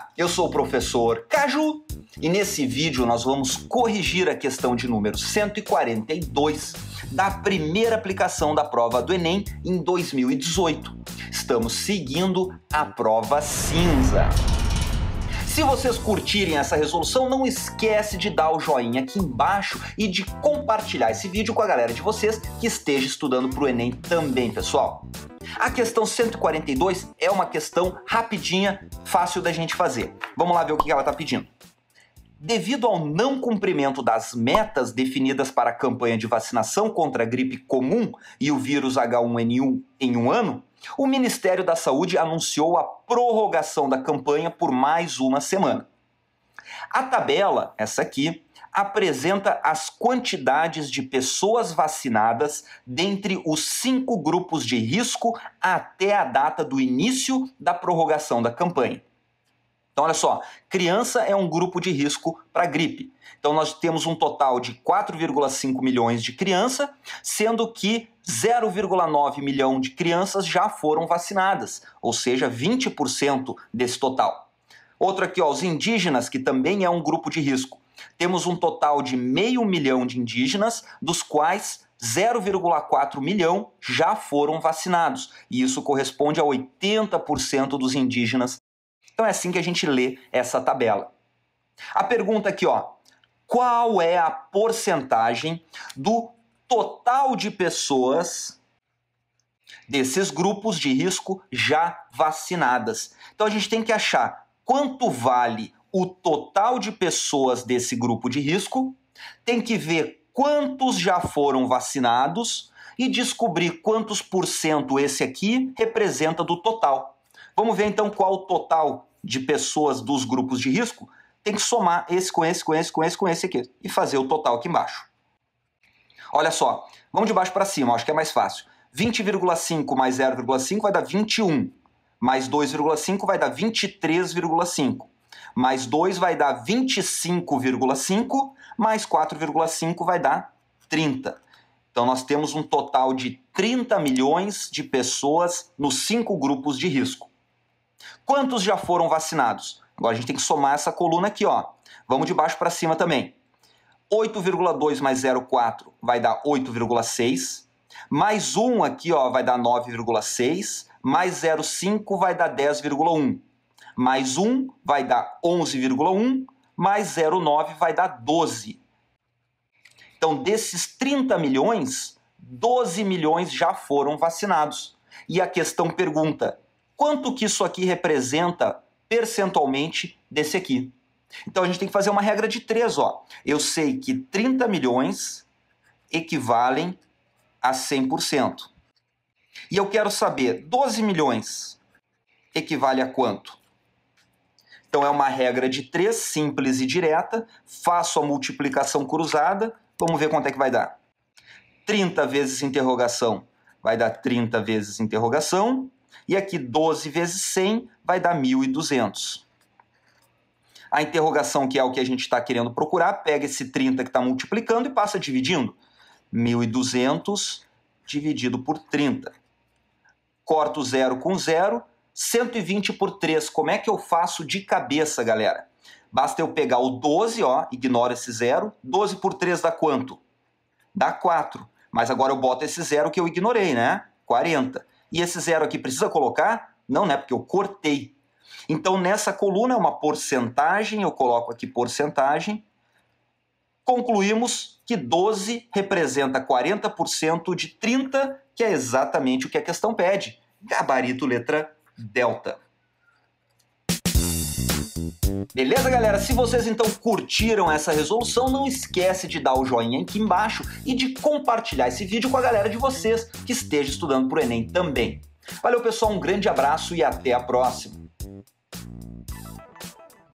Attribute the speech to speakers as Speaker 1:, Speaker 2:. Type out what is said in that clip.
Speaker 1: Olá, eu sou o professor Caju e nesse vídeo nós vamos corrigir a questão de número 142 da primeira aplicação da prova do Enem em 2018. Estamos seguindo a prova cinza. Se vocês curtirem essa resolução, não esquece de dar o joinha aqui embaixo e de compartilhar esse vídeo com a galera de vocês que esteja estudando para o Enem também, pessoal. A questão 142 é uma questão rapidinha, fácil da gente fazer. Vamos lá ver o que ela está pedindo. Devido ao não cumprimento das metas definidas para a campanha de vacinação contra a gripe comum e o vírus H1N1 em um ano, o Ministério da Saúde anunciou a prorrogação da campanha por mais uma semana. A tabela, essa aqui, apresenta as quantidades de pessoas vacinadas dentre os cinco grupos de risco até a data do início da prorrogação da campanha. Então, olha só, criança é um grupo de risco para gripe. Então, nós temos um total de 4,5 milhões de criança, sendo que 0,9 milhão de crianças já foram vacinadas, ou seja, 20% desse total. Outro aqui, ó, os indígenas, que também é um grupo de risco. Temos um total de meio milhão de indígenas, dos quais 0,4 milhão já foram vacinados, e isso corresponde a 80% dos indígenas. Então é assim que a gente lê essa tabela. A pergunta aqui, ó, qual é a porcentagem do total de pessoas desses grupos de risco já vacinadas. Então a gente tem que achar quanto vale o total de pessoas desse grupo de risco, tem que ver quantos já foram vacinados e descobrir quantos por cento esse aqui representa do total. Vamos ver então qual o total de pessoas dos grupos de risco? Tem que somar esse com esse, com esse, com esse, com esse aqui e fazer o total aqui embaixo. Olha só, vamos de baixo para cima, acho que é mais fácil. 20,5 mais 0,5 vai dar 21, mais 2,5 vai dar 23,5, mais 2 vai dar 25,5, mais 4,5 vai dar 30. Então nós temos um total de 30 milhões de pessoas nos cinco grupos de risco. Quantos já foram vacinados? Agora a gente tem que somar essa coluna aqui, ó. Vamos de baixo para cima também. 8,2 mais 0,4 vai dar 8,6. Mais 1 aqui ó, vai dar 9,6. Mais 0,5 vai dar 10,1. Mais 1 vai dar 11,1. Mais 0,9 vai dar 12. Então, desses 30 milhões, 12 milhões já foram vacinados. E a questão pergunta: quanto que isso aqui representa percentualmente desse aqui? Então a gente tem que fazer uma regra de três, ó. Eu sei que 30 milhões equivalem a 100%. E eu quero saber, 12 milhões equivale a quanto? Então é uma regra de três, simples e direta. Faço a multiplicação cruzada. Vamos ver quanto é que vai dar. 30 vezes interrogação vai dar 30 vezes interrogação. E aqui 12 vezes 100 vai dar 1.200 a interrogação, que é o que a gente está querendo procurar, pega esse 30 que está multiplicando e passa dividindo. 1.200 dividido por 30. Corto 0 com 0, 120 por 3. Como é que eu faço de cabeça, galera? Basta eu pegar o 12, ó, ignora esse 0. 12 por 3 dá quanto? Dá 4. Mas agora eu boto esse 0 que eu ignorei, né? 40. E esse 0 aqui precisa colocar? Não, né? Porque eu cortei. Então, nessa coluna é uma porcentagem, eu coloco aqui porcentagem. Concluímos que 12 representa 40% de 30, que é exatamente o que a questão pede. Gabarito letra delta. Beleza, galera? Se vocês então curtiram essa resolução, não esquece de dar o joinha aqui embaixo e de compartilhar esse vídeo com a galera de vocês que esteja estudando para o Enem também. Valeu, pessoal, um grande abraço e até a próxima!